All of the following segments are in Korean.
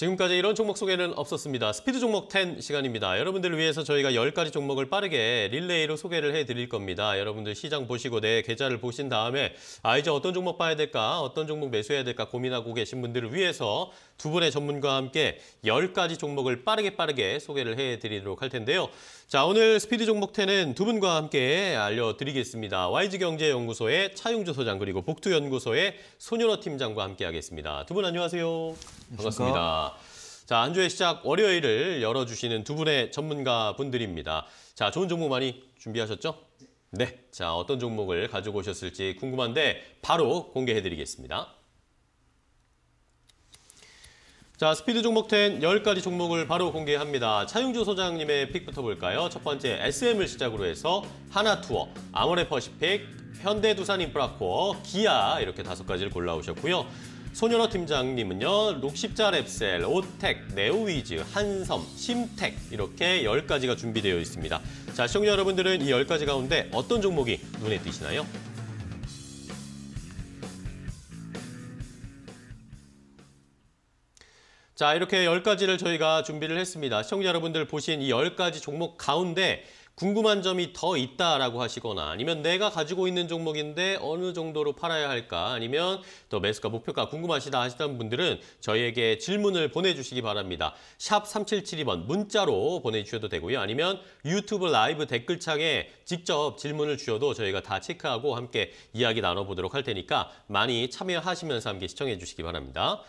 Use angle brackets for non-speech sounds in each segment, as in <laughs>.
지금까지 이런 종목 소개는 없었습니다. 스피드 종목 10 시간입니다. 여러분들을 위해서 저희가 10가지 종목을 빠르게 릴레이로 소개를 해드릴 겁니다. 여러분들 시장 보시고 내 네, 계좌를 보신 다음에 아 이제 어떤 종목 봐야 될까 어떤 종목 매수해야 될까 고민하고 계신 분들을 위해서 두 분의 전문가와 함께 10가지 종목을 빠르게 빠르게 소개를 해드리도록 할 텐데요. 자, 오늘 스피드 종목 10은 두 분과 함께 알려드리겠습니다. YG경제연구소의 차용주 소장 그리고 복투연구소의 손윤호 팀장과 함께하겠습니다. 두 분 안녕하세요. 반갑습니다. 자, 한 주의 시작 월요일을 열어주시는 두 분의 전문가 분들입니다. 자, 좋은 종목 많이 준비하셨죠? 네. 자, 어떤 종목을 가지고 오셨을지 궁금한데 바로 공개해드리겠습니다. 자, 스피드 종목 10 10가지 종목을 바로 공개합니다. 차용주 소장님의 픽부터 볼까요? 첫 번째 SM을 시작으로 해서 하나투어, 아모레퍼시픽, 현대두산인프라코어, 기아 이렇게 다섯 가지를 골라오셨고요. 소녀어 팀장님은요. 록십자랩셀, 오텍, 네오위즈, 한섬, 심텍 이렇게 10가지가 준비되어 있습니다. 자, 시청자 여러분들은 이 10가지 가운데 어떤 종목이 눈에 띄시나요? 자, 이렇게 10가지를 저희가 준비를 했습니다. 시청자 여러분들 보신 이 10가지 종목 가운데 궁금한 점이 더 있다라고 하시거나 아니면 내가 가지고 있는 종목인데 어느 정도로 팔아야 할까 아니면 더 매수가 목표가 궁금하시다 하시던 분들은 저희에게 질문을 보내주시기 바랍니다. 샵 3772번 문자로 보내주셔도 되고요. 아니면 유튜브 라이브 댓글창에 직접 질문을 주셔도 저희가 다 체크하고 함께 이야기 나눠보도록 할 테니까 많이 참여하시면서 함께 시청해 주시기 바랍니다.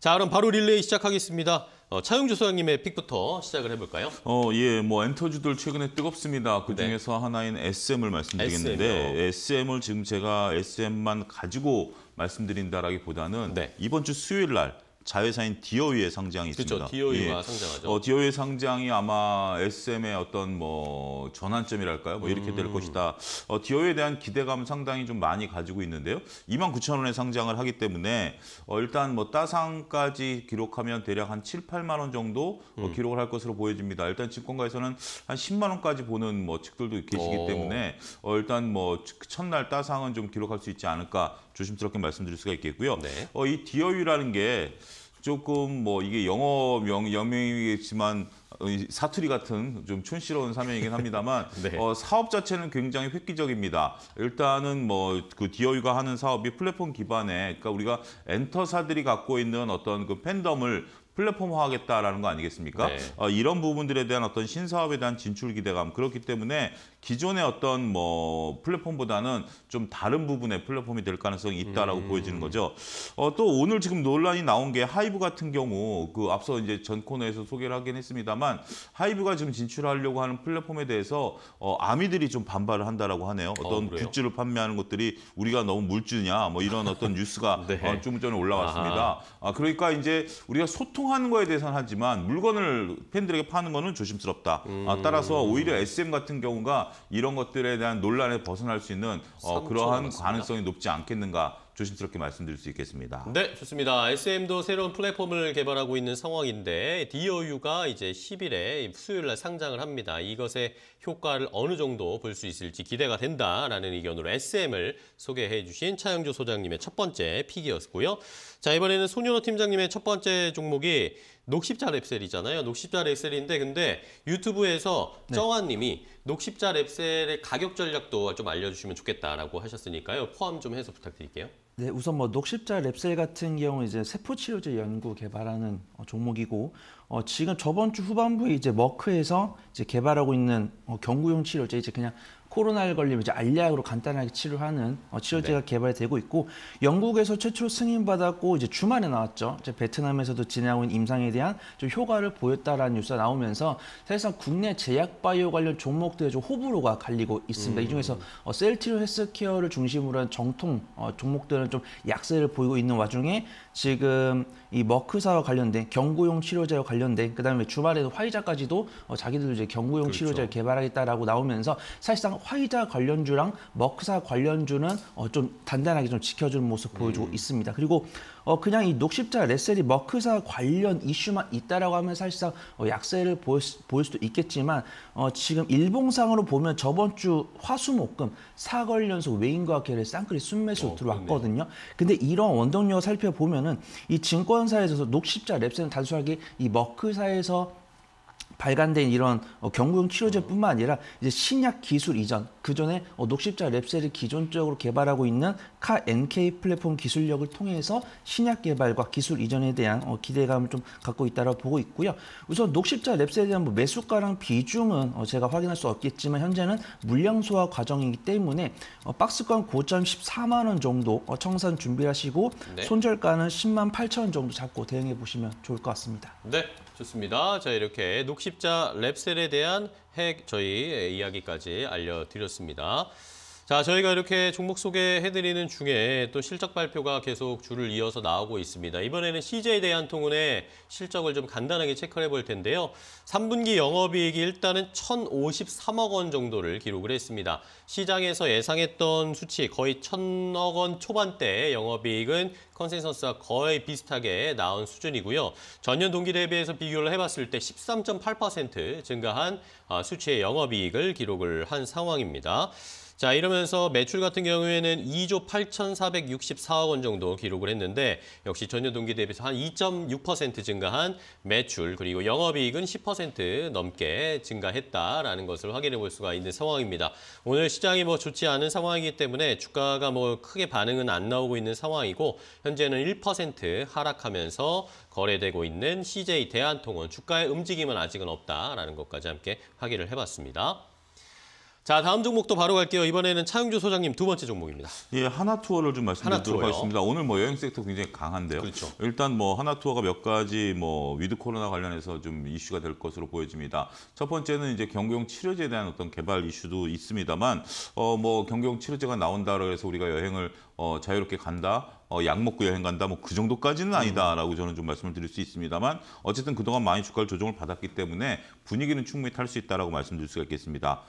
자, 그럼 바로 릴레이 시작하겠습니다. 어, 차용주 소장님의 픽부터 시작을 해볼까요? 어, 예, 뭐 엔터주들 최근에 뜨겁습니다. 그 네. 중에서 네. 하나인 SM을 말씀드리겠는데 SM이요. SM을 지금 제가 SM만 가지고 말씀드린다라기보다는 네. 이번 주 수요일 날 자회사인 디오이의 상장이 그렇 있습니다. 디오이가 예. 상장하죠. 어, 디오이 상장이 아마 SM의 어떤 뭐 전환점이랄까요? 뭐 이렇게 될 음. 것이다. 어, 디오이에 대한 기대감 상당히 좀 많이 가지고 있는데요. 29,000원에 상장을 하기 때문에 어, 일단 뭐 따상까지 기록하면 대략 한 7, 8만 원 정도 어, 음. 기록을 할 것으로 보여집니다. 일단 증권가에서는 한 10만 원까지 보는 뭐 측들도 계시기 오. 때문에 어, 일단 뭐 첫날 따상은 좀 기록할 수 있지 않을까 조심스럽게 말씀드릴 수가 있겠고요. 네. 어, 이 디오이라는 게 조금 뭐 이게 영어명 여명이겠지만 어, 사투리 같은 좀 촌스러운 사명이긴 합니다만 <laughs> 네. 어, 사업 자체는 굉장히 획기적입니다. 일단은 뭐 그 디어유가 하는 사업이 플랫폼 기반에 그러니까 우리가 엔터사들이 갖고 있는 어떤 그 팬덤을 플랫폼화하겠다라는 거 아니겠습니까? 네. 어, 이런 부분들에 대한 어떤 신사업에 대한 진출 기대감 그렇기 때문에 기존의 어떤 뭐 플랫폼보다는 좀 다른 부분의 플랫폼이 될 가능성이 있다라고 음. 보여지는 거죠. 어, 또 오늘 지금 논란이 나온 게 하이브 같은 경우 그 앞서 이제 전 코너에서 소개를 하긴 했습니다만 하이브가 지금 진출하려고 하는 플랫폼에 대해서 어, 아미들이 좀 반발을 한다라고 하네요. 어, 어떤 어, 굿즈를 판매하는 것들이 우리가 너무 물주냐 뭐 이런 어떤 뉴스가 <laughs> 네. 어, 좀 전에 올라왔습니다. 아. 아, 그러니까 이제 우리가 소통 소통하는 거에 대해서는 하지만 물건을 팬들에게 파는 거는 조심스럽다. 아, 음. 아, 따라서 오히려 SM 같은 경우가 이런 것들에 대한 논란에 벗어날 수 있는 어, 그러한 맞습니다. 가능성이 높지 않겠는가 조심스럽게 말씀드릴 수 있겠습니다. 네, 좋습니다. SM도 새로운 플랫폼을 개발하고 있는 상황인데 DOU가 이제 10일에 수요일 날 상장을 합니다. 이것의 효과를 어느 정도 볼 수 있을지 기대가 된다라는 의견으로 SM을 소개해 주신 차영조 소장님의 첫 번째 픽이었고요. 자, 이번에는 손윤호 팀장님의 첫 번째 종목이 녹십자 랩셀이잖아요. 녹십자 랩셀인데 근데 유튜브에서 네. 정한님이 녹십자 랩셀의 가격 전략도 좀 알려주시면 좋겠다라고 하셨으니까요. 포함 좀 해서 부탁드릴게요. 네, 우선 뭐 녹십자 랩셀 같은 경우 이제 세포 치료제 연구 개발하는 어, 종목이고 어, 지금 저번 주 후반부에 이제 머크에서 이제 개발하고 있는 어, 경구용 치료제 이제 그냥 코로나에 걸리면 이제 알약으로 간단하게 치료하는 어, 치료제가 네. 개발되고 있고 영국에서 최초 승인받았고 이제 주말에 나왔죠. 이제 베트남에서도 진행하고 있는 임상에 대한 좀 효과를 보였다라는 뉴스가 나오면서 사실상 국내 제약 바이오 관련 종목들에 좀 호불호가 갈리고 있습니다. 음. 이 중에서 어, 셀티로 헬스케어를 중심으로 한 정통 어, 종목들은 좀 약세를 보이고 있는 와중에 지금 이 머크사와 관련된 경구용 치료제와 관련된 그다음에 주말에 도 화이자까지도 어, 자기들도 이제 경구용 그렇죠. 치료제를 개발하겠다라고 나오면서 사실상 화이자 관련주랑 먹사 관련주는 어, 좀 단단하게 좀 지켜주는 모습 보여주고 음. 있습니다. 그리고 어, 그냥 이 녹십자 레셀이 머크사 관련 이슈만 있다라고 하면 사실상 어, 약세를 보일, 수, 보일 수도 있겠지만 어, 지금 일봉상으로 보면 저번 주 화수목금 사걸 연속 외인과 계를 쌍끌이 순매수 어, 들어왔거든요. 근데 이런 원동력 살펴보면은 이 증권사에서 녹십자 레셀은 단순하게 이 머크사에서 발간된 이런 어, 경구용 치료제뿐만 어. 아니라 이제 신약 기술 이전 그 전에 어, 녹십자 랩셀을 기존적으로 개발하고 있는 카 NK 플랫폼 기술력을 통해서 신약 개발과 기술 이전에 대한 어, 기대감을 좀 갖고 있다고 라 보고 있고요. 우선 녹십자 랩셀에 대한 뭐 매수가랑 비중은 어, 제가 확인할 수 없겠지만 현재는 물량 소화 과정이기 때문에 어, 박스권 고점 14만 원 정도 어, 청산 준비하시고 네. 손절가는 10만 8천 원 정도 잡고 대응해 보시면 좋을 것 같습니다. 네. 좋습니다. 자 이렇게 녹십자 랩셀에 대한 핵 저희 이야기까지 알려드렸습니다. 자, 저희가 이렇게 종목 소개해드리는 중에 또 실적 발표가 계속 줄을 이어서 나오고 있습니다. 이번에는 CJ 대한통운의 실적을 좀 간단하게 체크해 볼 텐데요. 3분기 영업이익이 일단은 1,053억 원 정도를 기록을 했습니다. 시장에서 예상했던 수치 거의 1,000억 원 초반대 영업이익은 컨센서스와 거의 비슷하게 나온 수준이고요. 전년 동기 대비해서 비교를 해봤을 때 13.8% 증가한 아, 수치의 영업이익을 기록을 한 상황입니다. 자, 이러면서 매출 같은 경우에는 2조 8,464억 원 정도 기록을 했는데 역시 전년 동기 대비해서 한 2.6% 증가한 매출 그리고 영업이익은 10% 넘게 증가했다라는 것을 확인해 볼 수가 있는 상황입니다. 오늘 시장이 뭐 좋지 않은 상황이기 때문에 주가가 뭐 크게 반응은 안 나오고 있는 상황이고 현재는 1% 하락하면서 거래되고 있는 CJ 대한통운 주가의 움직임은 아직은 없다라는 것까지 함께 확인을 해봤습니다. 자, 다음 종목도 바로 갈게요. 이번에는 차용주 소장님 두 번째 종목입니다. 예, 하나투어를 좀 말씀드리도록 하겠습니다. 오늘 뭐 여행 섹터 굉장히 강한데요. 그렇죠. 일단 뭐 하나투어가 몇 가지 뭐 위드 코로나 관련해서 좀 이슈가 될 것으로 보여집니다. 첫 번째는 이제 경구용 치료제에 대한 어떤 개발 이슈도 있습니다만 어 뭐 경구용 치료제가 나온다고 해서 우리가 여행을 어, 자유롭게 간다. 어, 약 먹고 여행 간다 뭐 그 정도까지는 아니다라고 저는 좀 말씀을 드릴 수 있습니다만 어쨌든 그동안 많이 주가를 조정을 받았기 때문에 분위기는 충분히 탈 수 있다라고 말씀드릴 수가 있겠습니다.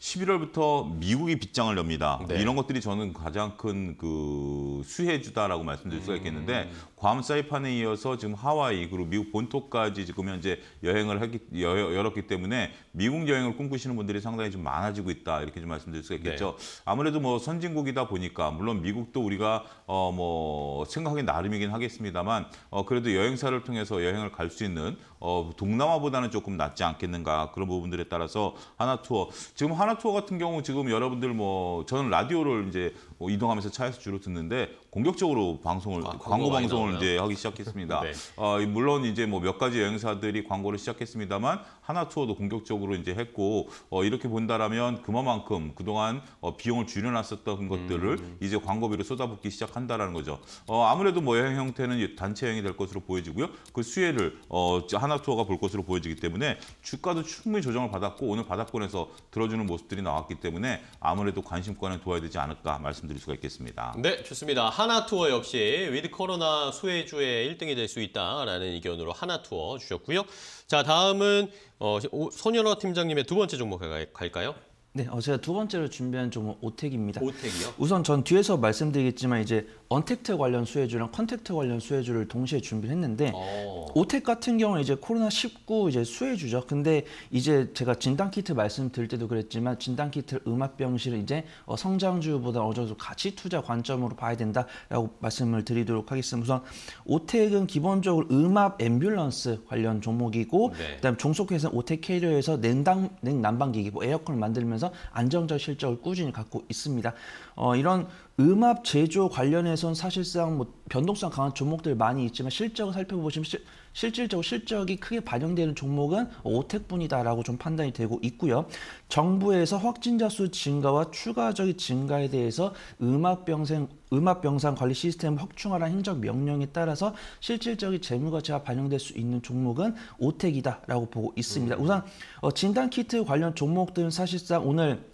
11월부터 미국이 빗장을 엽니다. 네. 이런 것들이 저는 가장 큰 그 수혜주다라고 말씀드릴 수가 있겠는데 음. 괌 사이판에 이어서 지금 하와이 그리고 미국 본토까지 지금 현재 여행을 하기 여, 열었기 때문에 미국 여행을 꿈꾸시는 분들이 상당히 좀 많아지고 있다 이렇게 좀 말씀드릴 수가 있겠죠. 네. 아무래도 뭐 선진국이다 보니까 물론 미국도 아 우리가 어 뭐 생각하기 나름이긴 하겠습니다만 어 그래도 여행사를 통해서 여행을 갈 수 있는 어 동남아보다는 조금 낫지 않겠는가 그런 부분들에 따라서 하나투어 지금 하나투어 같은 경우 지금 여러분들 뭐 저는 라디오를 이제 뭐 이동하면서 차에서 주로 듣는데 공격적으로 방송을 아, 광고 방송을 이제 하기 시작했습니다. <laughs> 네. 어, 물론 이제 뭐 몇 가지 여행사들이 광고를 시작했습니다만 하나 투어도 공격적으로 이제 했고 어, 이렇게 본다라면 그만큼 그동안 어, 비용을 줄여놨었던 것들을 음. 이제 광고비로 쏟아붓기 시작한다라는 거죠. 어, 아무래도 뭐 여행 형태는 단체 여행이 될 것으로 보여지고요. 그 수혜를 어, 하나 투어가 볼 것으로 보여지기 때문에 주가도 충분히 조정을 받았고 오늘 바닥권에서 들어주는 모습들이 나왔기 때문에 아무래도 관심권에 둬야 되지 않을까 말씀. 말씀드릴 수가 있겠습니다. 네, 좋습니다. 하나투어 역시 위드 코로나 수혜주의 1등이 될 수 있다라는 의견으로 하나투어 주셨고요. 자, 다음은 어, 손현호 팀장님의 두 번째 종목 갈까요? 네, 어, 제가 두 번째로 준비한 종목 오택입니다. 오택이요? 우선 전 뒤에서 말씀드리겠지만 이제 언택트 관련 수혜주랑 컨택트 관련 수혜주를 동시에 준비했는데 어. 오. 택 같은 경우는 이제 코로나 19 이제 수혜주죠. 근데 이제 제가 진단 키트 말씀드릴 때도 그랬지만 진단 키트 음압병실을 이제 어, 성장주보다 어느 정도 가치 투자 관점으로 봐야 된다라고 말씀을 드리도록 하겠습니다. 우선 오택은 기본적으로 음압 앰뷸런스 관련 종목이고 네. 그다음 종속회사 오택 캐리어에서 냉방 냉난방기기 뭐 에어컨을 만들면 나면서 안정적 실적을 꾸준히 갖고 있습니다. 어, 이런 음압 제조 관련해서는 사실상 뭐 변동성 강한 종목들 많이 있지만 실적을 살펴보시면 실질적 실적이 크게 반영되는 종목은 오택뿐이다라고 좀 판단이 되고 있고요. 정부에서 확진자 수 증가와 추가적인 증가에 대해서 음압병생 음압병상 관리 시스템 확충하라는 행정 명령에 따라서 실질적인 재무가치가 반영될 수 있는 종목은 오택이다라고 보고 있습니다. 음. 우선 어, 진단 키트 관련 종목들은 사실상 오늘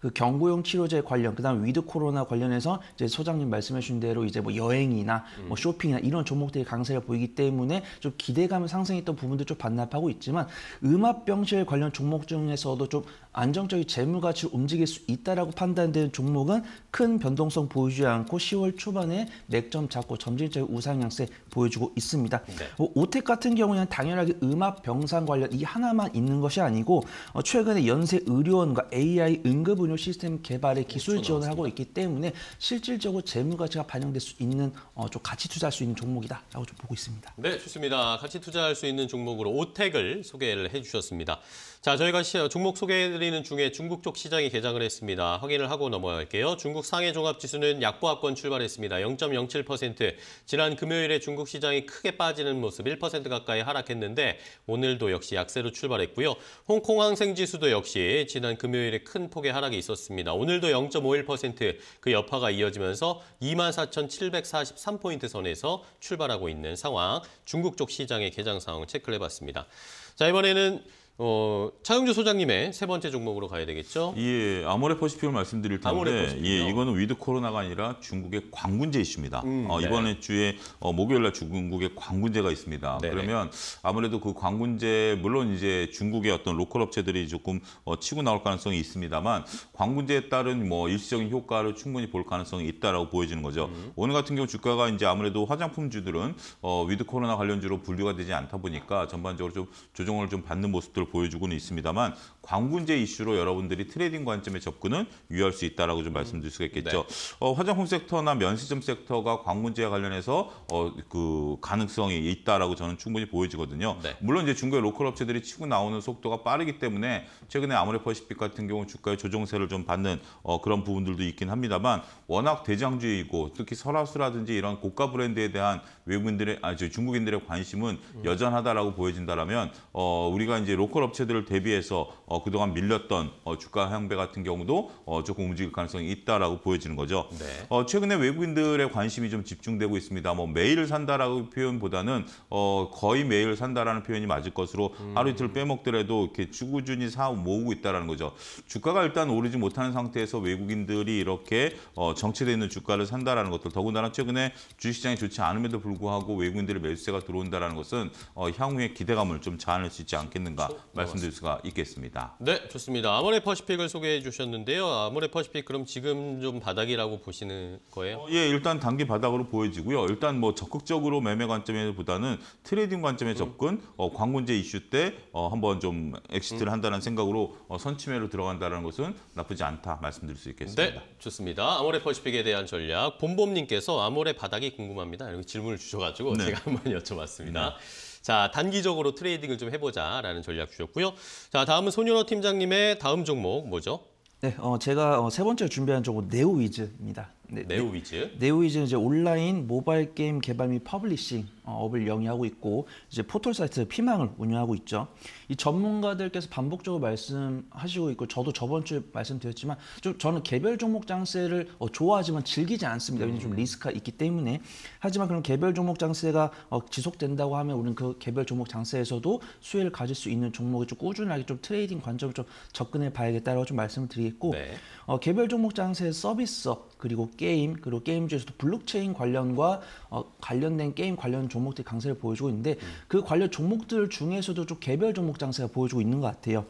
그 경구용 치료제 관련, 그다음 위드 코로나 관련해서 이제 소장님 말씀해 주신 대로 이제 뭐 여행이나 뭐 음. 쇼핑이나 이런 종목들이 강세를 보이기 때문에 좀 기대감을 상승했던 부분도 좀 반납하고 있지만 음압 병실 관련 종목 중에서도 좀 안정적인 재무 가치를 움직일 수 있다라고 판단되는 종목은 큰 변동성 보이지 않고 10월 초반에 맥점 잡고 점진적인 우상 양세 보여주고 있습니다. 네. 어, 오텍 같은 경우에는 당연하게 음압 병상 관련 이 하나만 있는 것이 아니고 어, 최근에 연세 의료원과 AI 응급의료 시스템 개발에 네, 기술 지원을 하고 있기 때문에 실질적으로 재무 가치가 반영될 수 있는 어, 좀 같이 투자할 수 있는 종목이다라고 좀 보고 있습니다. 네, 좋습니다. 같이 투자할 수 있는 종목으로 오텍을 소개를 해주셨습니다. 자, 저희가 종목 어, 소개해드리는 중에 중국 쪽 시장이 개장을 했습니다. 확인을 하고 넘어갈게요. 중국 상해 종합지수는 약보합권 출발했습니다. 0.07%. 지난 금요일에 중국 시장이 크게 빠지는 모습 1% 가까이 하락했는데 오늘도 역시 약세로 출발했고요. 홍콩 항생지수도 역시 지난 금요일에 큰 폭의 하락이 있었습니다. 오늘도 0.51%그 여파가 이어지면서 24,743포인트 선에서 출발하고 있는 상황. 중국 쪽 시장의 개장 상황 체크를 해봤습니다. 자, 이번에는 어, 차용주 소장님의 세 번째 종목으로 가야 되겠죠? 예, 아모레퍼시픽을 말씀드릴 텐데 예, 이거는 위드 코로나가 아니라 중국의 광군제 이슈입니다. 음, 어, 네. 이번 주에 어, 목요일 날 중국의 광군제가 있습니다. 네네. 그러면 아무래도 그광군제 물론 이제 중국의 어떤 로컬 업체들이 조금 어, 치고 나올 가능성이 있습니다만 광군제에 따른 뭐 일시적인 효과를 충분히 볼 가능성이 있다라고 보여지는 거죠. 음. 오늘 같은 경우 주가가 이제 아무래도 화장품주들은 어, 위드 코로나 관련주로 분류가 되지 않다 보니까 전반적으로 좀 조정을 좀 받는 모습들 모습을 보여주고는 있습니다만 광군제 이슈로 여러분들이 트레이딩 관점의 접근은 유의할 수 있다라고 좀 말씀드릴 수가 있겠죠. 네. 어, 화장품 섹터나 면세점 섹터가 광군제와 관련해서 어, 그 가능성이 있다라고 저는 충분히 보여지거든요. 네. 물론 이제 중국의 로컬 업체들이 치고 나오는 속도가 빠르기 때문에 최근에 아모레퍼시픽 같은 경우 주가의 조정세를 좀 받는 어, 그런 부분들도 있긴 합니다만 워낙 대장주이고 특히 설화수라든지 이런 고가 브랜드에 대한 외국인들의 아 중국인들의 관심은 음. 여전하다라고 보여진다라면 어, 우리가 이제 로컬 업체들을 대비해서 어, 어, 그동안 밀렸던 어, 주가 향배 같은 경우도 어, 조금 움직일 가능성이 있다라고 보여지는 거죠. 네. 어, 최근에 외국인들의 관심이 좀 집중되고 있습니다. 뭐 매일 산다라고 표현보다는 어, 거의 매일 산다라는 표현이 맞을 것으로 음. 하루 이틀 빼먹더라도 이렇게 주구준이 사업 모으고 있다는 거죠. 주가가 일단 오르지 못하는 상태에서 외국인들이 이렇게 어, 정체되어 있는 주가를 산다라는 것들 더군다나 최근에 주식시장이 좋지 않음에도 불구하고 외국인들의 매수세가 들어온다는 것은 어, 향후에 기대감을 좀 자아낼 수 있지 않겠는가 그렇죠. 말씀드릴 수가 있겠습니다. 네, 좋습니다. 아모레 퍼시픽을 소개해 주셨는데요. 아모레 퍼시픽 그럼 지금 좀 바닥이라고 보시는 거예요? 어, 예, 일단 단기 바닥으로 보여지고요. 일단 뭐 적극적으로 매매 관점보다는 에 트레이딩 관점의 음. 접근, 어, 광군제 이슈 때 어, 한번 좀 엑시트를 음. 한다는 생각으로 어, 선침해로 들어간다는 것은 나쁘지 않다 말씀드릴 수 있겠습니다. 네, 좋습니다. 아모레 퍼시픽에 대한 전략 본범님께서 아모레 바닥이 궁금합니다. 이렇게 질문을 주셔가지고 네. 제가 한번 여쭤봤습니다. 네. 자, 단기적으로 트레이딩을 좀 해보자라는 전략 주셨고요. 자, 다음은 손윤호 팀장님의 다음 종목 뭐죠? 네, 어, 제가 어, 세 번째 준비한 종목 네오위즈입니다. 네, 네오위즈? 네, 네오위즈는 이제 온라인 모바일 게임 개발 및 퍼블리싱 어, 업을 영위하고 있고 이제 포털 사이트 피망을 운영하고 있죠. 이 전문가들께서 반복적으로 말씀하시고 있고 저도 저번 주에 말씀드렸지만 좀 저는 개별 종목 장세를 어, 좋아하지만 즐기지 않습니다. 왜냐면 좀 음. 리스크가 있기 때문에. 하지만 그럼 개별 종목 장세가 어, 지속된다고 하면 우리는 그 개별 종목 장세에서도 수혜를 가질 수 있는 종목에 좀 꾸준하게 좀 트레이딩 관점을 좀 접근해 봐야겠다라고 좀 말씀을 드리겠고 네. 어, 개별 종목 장세 서비스업 그리고 게임 그리고 게임 중에서도 블록체인 관련과 어, 관련된 게임 관련 종목들이 강세를 보여주고 있는데 음. 그 관련 종목들 중에서도 좀 개별 종목 장세가 보여주고 있는 것 같아요.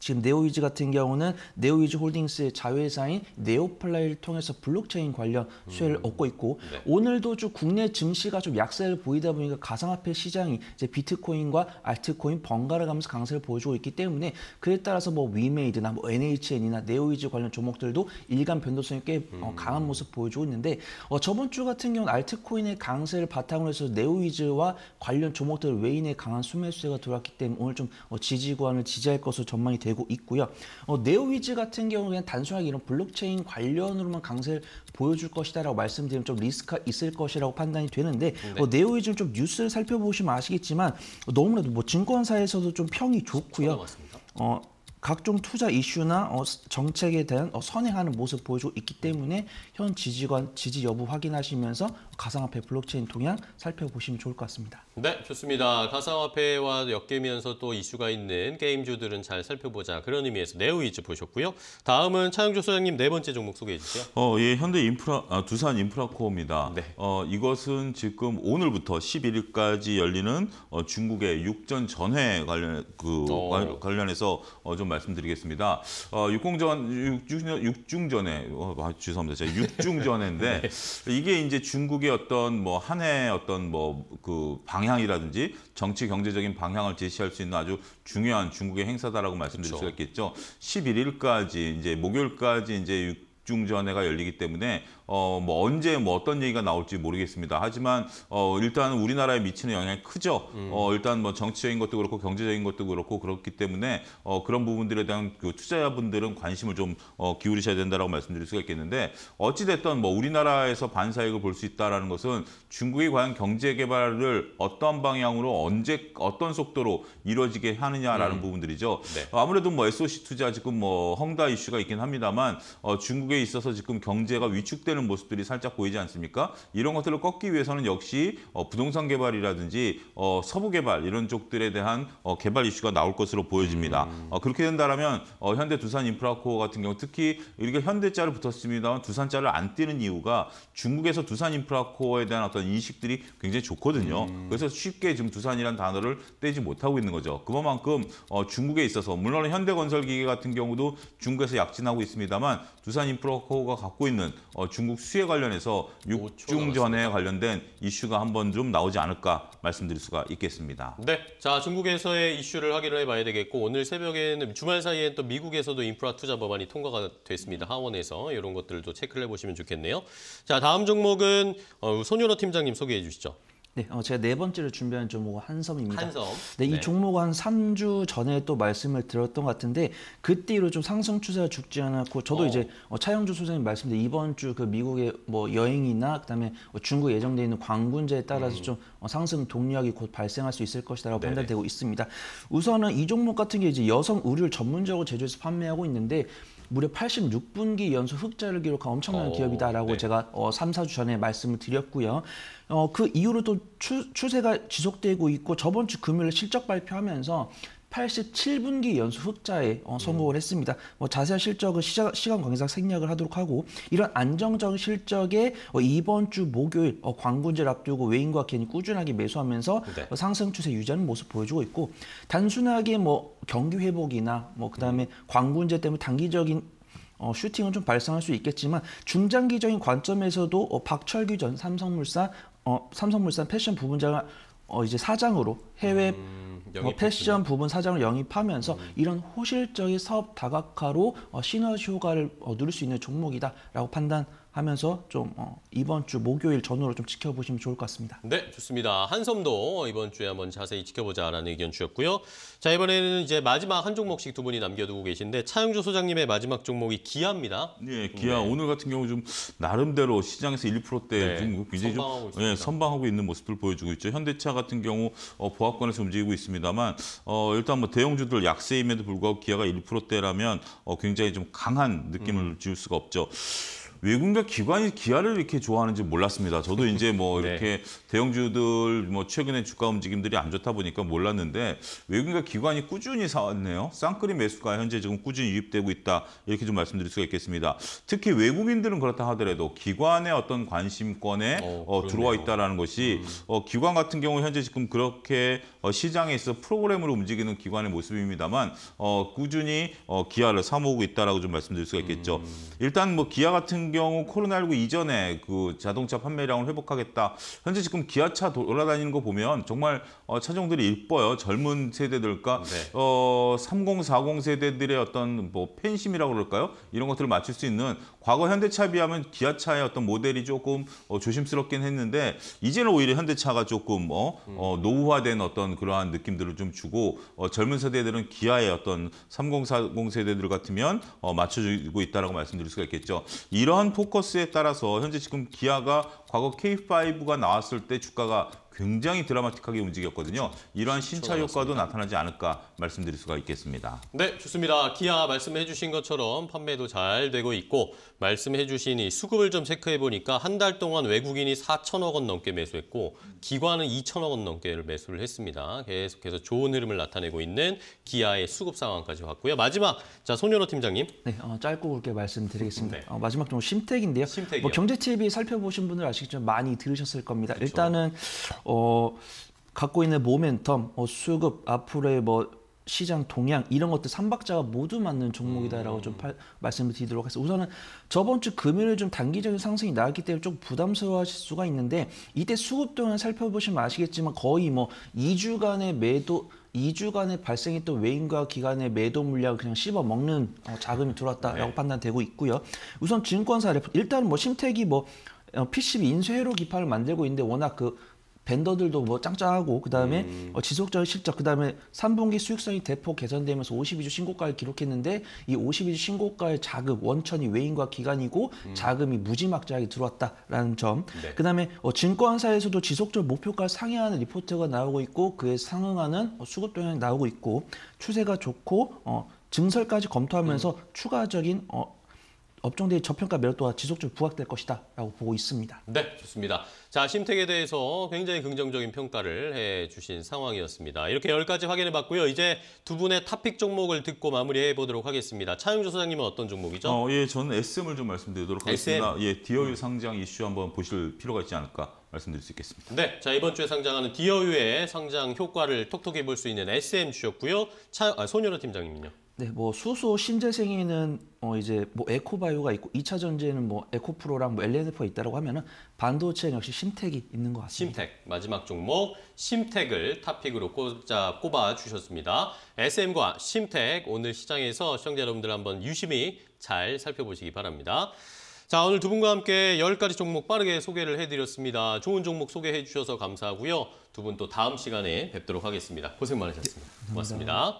지금 네오이즈 같은 경우는 네오이즈 홀딩스의 자회사인 네오플라이를 통해서 블록체인 관련 수혜를 음. 얻고 있고 네. 오늘도 좀 국내 증시가 좀 약세를 보이다 보니까 가상화폐 시장이 이제 비트코인과 알트코인 번갈아 가면서 강세를 보여주고 있기 때문에 그에 따라서 뭐 위메이드나 뭐 NHN이나 네오이즈 관련 종목들도 일간 변동성이 꽤 어, 음. 어, 강한 모습 보여주고 있는데 어, 저번 주 같은 경우는 알트코인의 강세를 바탕으로 해서 네오이즈와 관련 종목들 외인의 강한 수매수세가 들어왔기 때문에 오늘 좀 어, 지지구간을 지지할 것으로 전망이 됩니다. 되고 있고요. 어, 네오위즈 같은 경우는 단순하게 이런 블록체인 관련으로만 강세를 보여줄 것이다라고 말씀드리면 좀 리스크가 있을 것이라고 판단이 되는데 네. 어, 네오위즈는 좀 뉴스를 살펴보시면 아시겠지만 어, 너무나도 뭐 증권사에서도 좀 평이 좋고요. 어, 각종 투자 이슈나 어, 정책에 대한 어, 선행하는 모습 보여주고 있기 때문에 현 지지관 지지 여부 확인하시면서 가상화폐 블록체인 동향 살펴보시면 좋을 것 같습니다. 네, 좋습니다. 가상화폐와 엮이면서 또 이슈가 있는 게임주들은 잘 살펴보자. 그런 의미에서 네오이즈 보셨고요. 다음은 차영조 소장님 네 번째 종목 소개해 주시죠. 어, 예, 현대 인프라 아, 두산 인프라코어입니다. 네. 어, 이것은 지금 오늘부터 11일까지 열리는 어, 중국의 육전 전회 관련 그 어. 관련해서 어, 좀 말씀드리겠습니다. 어, 육공전 육중 육중전회 어, 아, 죄송합니다. 제가 육중전회인데 <laughs> 네. 이게 이제 중국의 미국의 어떤 뭐 한해 어떤 뭐 그 방향이라든지 정치 경제적인 방향을 제시할 수 있는 아주 중요한 중국의 행사다라고 말씀드릴 그렇죠. 수가 있겠죠. 11일까지 이제 목요일까지 이제 중전회가 열리기 때문에 어, 뭐 언제 뭐 어떤 얘기가 나올지 모르겠습니다. 하지만 어, 일단 우리나라에 미치는 영향이 크죠. 음. 어, 일단 뭐 정치적인 것도 그렇고 경제적인 것도 그렇고 그렇기 때문에 어, 그런 부분들에 대한 그 투자자분들은 관심을 좀 어, 기울이셔야 된다고 말씀드릴 수가 있겠는데 어찌 됐든 뭐 우리나라에서 반사익을 볼 수있다는 것은 중국이 과연 경제 개발을 어떤 방향으로 언제 어떤 속도로 이루어지게 하느냐라는 음. 부분들이죠. 네. 아무래도 뭐 SOC 투자 지금 뭐 헝다 이슈가 있긴 합니다만 어, 중국의 있어서 지금 경제가 위축되는 모습들이 살짝 보이지 않습니까? 이런 것들을 꺾기 위해서는 역시 어, 부동산 개발이라든지 어, 서부 개발 이런 쪽들에 대한 어, 개발 이슈가 나올 것으로 보여집니다. 음. 그렇게 된다면 현대 두산 인프라코어 같은 경우 특히 이렇게 현대자를 붙었습니다만 두산자를 안 띄는 이유가 중국에서 두산 인프라코어에 대한 어떤 인식들이 굉장히 좋거든요. 음. 그래서 쉽게 지금 두산이란 단어를 떼지 못하고 있는 거죠. 그만큼 중국에 있어서 물론 현대건설기계 같은 경우도 중국에서 약진하고 있습니다만 두산인프라코가 갖고 있는 어, 중국 수혜 관련해서 육중 전에 관련된 이슈가 한번 좀 나오지 않을까 말씀드릴 수가 있겠습니다. 네, 자 중국에서의 이슈를 확인을 해봐야 되겠고 오늘 새벽에는 주말 사이에 또 미국에서도 인프라 투자 법안이 통과가 됐습니다. 하원에서 이런 것들도 체크를 해보시면 좋겠네요. 자 다음 종목은 어, 손윤호 팀장님 소개해 주시죠. 네, 어, 제가 네 번째로 준비한 종목은 한섬입니다. 한섬. 네, 이 네. 종목은 한 3주 전에 또 말씀을 들었던 것 같은데 그때 이후로 좀 상승 추세가 죽지 않았고 저도 어. 이제 어, 차영주 소장님 말씀드린 이번 주 그 미국의 뭐 여행이나 그다음에 뭐 중국 예정돼 있는 관군제에 따라서 음. 좀 어, 상승 동력이 곧 발생할 수 있을 것이다라고 판단되고 있습니다. 우선은 이 종목 같은 게 이제 여성 의류를 전문적으로 제조해서 판매하고 있는데 무려 86분기 연속 흑자를 기록한 엄청난 오, 어, 기업이다라고 네. 제가 어, 3, 4주 전에 말씀을 드렸고요. 어, 그 이후로 또 추, 추세가 지속되고 있고 저번 주 금요일에 실적 발표하면서 87분기 연수 흑자에 어, 성공을 음. 했습니다. 뭐 자세한 실적은 시자, 시간 관계상 생략을 하도록 하고 이런 안정적 실적에 어, 이번 주 목요일 어, 광군제를 앞두고 외인과 개인이 꾸준하게 매수하면서 네. 어, 상승 추세 유지하는 모습 보여주고 있고 단순하게 뭐 경기 회복이나 뭐 그다음에 음. 광군제 때문에 단기적인 어, 슈팅은 좀 발생할 수 있겠지만 중장기적인 관점에서도 어, 박철규 전 삼성물산 어, 삼성물산 패션 부분장을 어, 이제 사장으로 해외 음. 어, 패션 부분 사장을 영입하면서 음. 이런 호실적인 사업 다각화로 어, 시너지 효과를 어, 누릴 수 있는 종목이다라고 판단. 하면서 좀 어, 이번 주 목요일 전후로 좀 지켜보시면 좋을 것 같습니다. 네, 좋습니다. 한섬도 이번 주에 한번 자세히 지켜보자라는 의견 주셨고요. 자, 이번에는 이제 마지막 한 종목씩 두 분이 남겨두고 계신데 차영주 소장님의 마지막 종목이 기아입니다. 예, 네, 기아 네. 오늘 같은 경우 좀 나름대로 시장에서 1%대 네, 좀 굉장히 선방하고 좀 예, 선방하고 있는 모습을 보여주고 있죠. 현대차 같은 경우 어, 보합권에서 움직이고 있습니다만 어, 일단 뭐 대형주들 약세임에도 불구하고 기아가 1%대라면 어, 굉장히 좀 강한 느낌을 음. 지울 수가 없죠. 외국과 인 기관이 기아를 이렇게 좋아하는지 몰랐습니다. 저도 이제 뭐 <laughs> 네. 이렇게 대형주들 뭐 최근에 주가 움직임들이 안 좋다 보니까 몰랐는데 외국과 인 기관이 꾸준히 사왔네요. 쌍끌림 매수가 현재 지금 꾸준히 유입되고 있다 이렇게 좀 말씀드릴 수가 있겠습니다. 특히 외국인들은 그렇다 하더라도 기관의 어떤 관심권에 어, 어, 들어와 있다라는 것이 음. 어, 기관 같은 경우 현재 지금 그렇게 어, 시장에서 있 프로그램으로 움직이는 기관의 모습입니다만 어, 꾸준히 어, 기아를 사모으고 있다라고 좀 말씀드릴 수가 있겠죠. 음. 일단 뭐 기아 같은 경우 코로나19 이전에 그 자동차 판매량을 회복하겠다. 현재 지금 기아차 돌아다니는 거 보면 정말 어, 차종들이 이뻐요. 젊은 세대들과 네. 어, 3040 세대들의 어떤 뭐 팬심이라고 그럴까요? 이런 것들을 맞출 수 있는 과거 현대차 비하면 기아차의 어떤 모델이 조금 어, 조심스럽긴 했는데 이제는 오히려 현대차가 조금 어, 어, 노후화된 어떤 어떤 그러한 느낌들을 좀 주고 어, 젊은 세대들은 기아의 어떤 30, 40 세대들 같으면 어, 맞춰주고 있다라고 말씀드릴 수가 있겠죠. 이러한 포커스에 따라서 현재 지금 기아가 과거 K5가 나왔을 때 주가가 굉장히 드라마틱하게 움직였거든요. 이러한 그렇죠, 신차 효과도 나타나지 않을까 말씀드릴 수가 있겠습니다. 네, 좋습니다. 기아 말씀해 주신 것처럼 판매도 잘 되고 있고 말씀해 주신 이 수급을 좀 체크해 보니까 한 달 동안 외국인이 4천억 원 넘게 매수했고 기관은 2천억 원 넘게를 매수를 했습니다. 계속해서 좋은 흐름을 나타내고 있는 기아의 수급 상황까지 왔고요. 마지막 자 손현호 팀장님. 네, 어, 짧고 굵게 말씀드리겠습니다. 네. 어, 마지막 좀 심택인데요. 심택이뭐 경제 TV 살펴보신 분들 아시겠지만 많이 들으셨을 겁니다. 그렇죠. 일단은 어, 갖고 있는 모멘텀, 어, 수급, 앞으로의 뭐 시장 동향 이런 것들 삼박자가 모두 맞는 종목이다라고 좀 파, 음. 말씀을 드리도록 하겠습니다. 우선은 저번 주 금요일 좀 단기적인 상승이 나왔기 때문에 좀 부담스러워하실 수가 있는데 이때 수급 동향 살펴보시면 아시겠지만 거의 뭐 2주간의 매도 2주간에 발생했던 외인과 기관의 매도 물량 을 그냥 씹어먹는 어, 자금이 들어왔다라고 네. 판단되고 있고요. 우선 증권사 일단 뭐 심택이 뭐 어, PCB 인쇄회로 기판을 만들고 있는데 워낙 그 벤더들도 뭐 짱짱하고 그다음에 음. 어, 지속적인 실적 그다음에 3분기 수익성이 대폭 개선되면서 52주 신고가를 기록했는데 이 52주 신고가의 자금 원천이 외인과 기관이고 음. 자금이 무지막지하게 들어왔다라는 점. 네. 그다음에 어, 증권사에서도 지속적 목표가 상향하는 리포트가 나오고 있고 그에 상응하는 어, 수급 동향이 나오고 있고 추세가 좋고 어, 증설까지 검토하면서 음. 추가적인 어, 업종들의 저평가 매력 도가 지속적으로 부각될 것이다라고 보고 있습니다. 네, 좋습니다. 자, 심택에 대해서 굉장히 긍정적인 평가를 해주신 상황이었습니다. 이렇게 10가지 확인해 봤고요. 이제 두 분의 탑픽 종목을 듣고 마무리해 보도록 하겠습니다. 차용조 소장님은 어떤 종목이죠? 어, 예, 저는 SM을 좀 말씀드리도록 하겠습니다. 예, 디어유 상장 이슈 한번 보실 필요가 있지 않을까 말씀드릴 수 있겠습니다. 네, 자 이번 주에 상장하는 디어유의 상장 효과를 톡톡히 볼 수 있는 SM 주셨고요. 차, 아, 손현호 팀장님은요? 네, 뭐 수소 신재생에는 어 이제 뭐 에코바이오가 있고 이차 전지에는 뭐 에코프로랑 뭐 LNF가 있다라고 하면은 반도체는 역시 심택이 있는 것 같습니다. 심택 마지막 종목 심택을 탑픽으로 꽂아 꼽아 주셨습니다. SM과 심택 오늘 시장에서 시청자 여러분들 한번 유심히 잘 살펴보시기 바랍니다. 자, 오늘 두 분과 함께 열가지 종목 빠르게 소개를 해드렸습니다. 좋은 종목 소개해 주셔서 감사하고요. 두 분 또 다음 시간에 뵙도록 하겠습니다. 고생 많으셨습니다. 네, 고맙습니다.